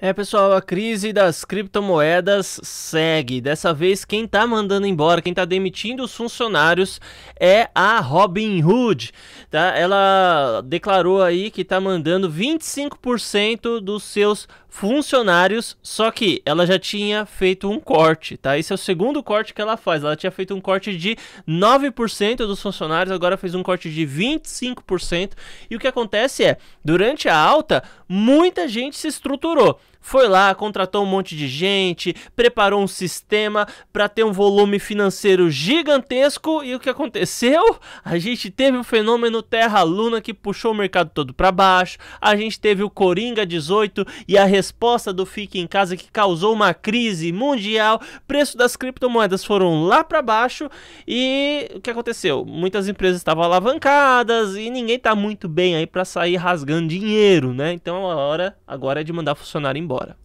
É pessoal, a crise das criptomoedas segue. Dessa vez, quem está mandando embora, quem está demitindo os funcionários é a Robinhood. Tá? Ela declarou aí que está mandando 25% dos seus funcionários, só que ela já tinha feito um corte, tá? Esse é o segundo corte que ela faz. Ela tinha feito um corte de 9% dos funcionários, agora fez um corte de 25%. E o que acontece é, durante a alta, muita gente se estruturou. Foi lá, contratou um monte de gente, preparou um sistema para ter um volume financeiro gigantesco e o que aconteceu? A gente teve o fenômeno Terra Luna que puxou o mercado todo para baixo, a gente teve o Coringa 18 e a resposta do Fique em Casa que causou uma crise mundial, preço das criptomoedas foram lá para baixo e o que aconteceu? Muitas empresas estavam alavancadas e ninguém está muito bem aí para sair rasgando dinheiro, né? Então a hora agora é de mandar funcionário embora.